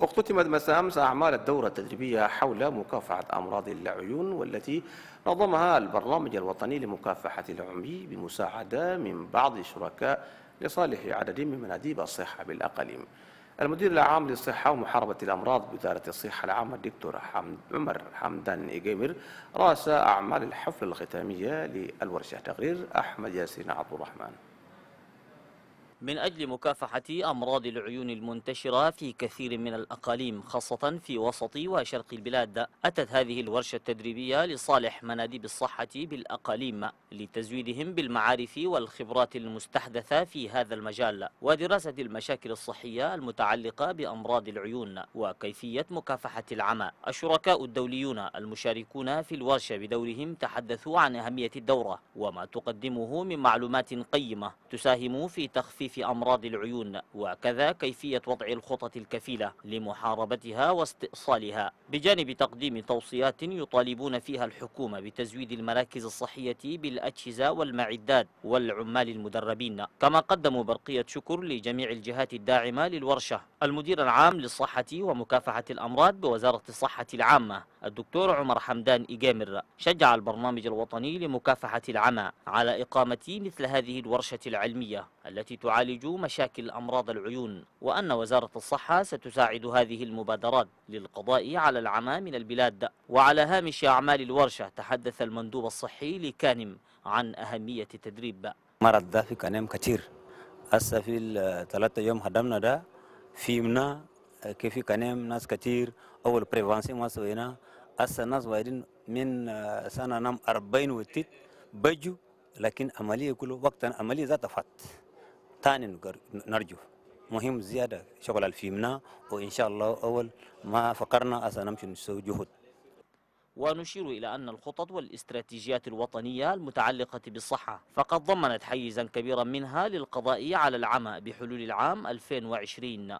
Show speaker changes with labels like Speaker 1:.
Speaker 1: اختتمت مساء امس أعمال الدورة التدريبية حول مكافحة أمراض العيون والتي نظمها البرنامج الوطني لمكافحة العمي بمساعدة من بعض الشركاء لصالح عدد من مناديب الصحة بالأقاليم. المدير العام للصحة ومحاربة الأمراض بوزارة الصحة العامة الدكتور حمد عمر حمدان إيجيمر رأس أعمال الحفل الختامية للورشة تقرير أحمد ياسين عبد الرحمن
Speaker 2: من أجل مكافحة أمراض العيون المنتشرة في كثير من الأقاليم خاصة في وسط وشرق البلاد أتت هذه الورشة التدريبية لصالح مناديب الصحة بالأقاليم لتزويدهم بالمعارف والخبرات المستحدثة في هذا المجال ودراسة المشاكل الصحية المتعلقة بأمراض العيون وكيفية مكافحة العمى الشركاء الدوليون المشاركون في الورشة بدورهم تحدثوا عن أهمية الدورة وما تقدمه من معلومات قيمة تساهم في تخفيف في أمراض العيون وكذا كيفية وضع الخطط الكفيلة لمحاربتها واستئصالها بجانب تقديم توصيات يطالبون فيها الحكومة بتزويد المراكز الصحية بالأجهزة والمعدات والعمال المدربين كما قدموا برقية شكر لجميع الجهات الداعمة للورشة المدير العام للصحة ومكافحة الأمراض بوزارة الصحة العامة الدكتور عمر حمدان إيجامر شجع البرنامج الوطني لمكافحة العمى على إقامة مثل هذه الورشة العلمية التي تعد يعالج مشاكل أمراض العيون وأن وزارة الصحة ستساعد هذه المبادرات للقضاء على العمى من البلاد وعلى هامش أعمال الورشة تحدث المندوب الصحي لكانم عن أهمية التدريب
Speaker 3: مرض ده في كانم كثير هسه في الثلاثة يوم هدمنا ده فيمنا كيف كانم ناس كثير أول بريفانسي ما سوينا هسه ناس وايدين من آه، سنة نام أربعين وتيت بجو لكن عملية كله وقتا عملية ذات فات ثاني نرجو مهم زيادة شغل الفيمنا وإن شاء الله أول ما فقرنا أسا نمشي نسوي جهد
Speaker 2: ونشير إلى أن الخطط والاستراتيجيات الوطنية المتعلقة بالصحة فقد ضمنت حيزا كبيرا منها للقضاء على العمى بحلول العام 2020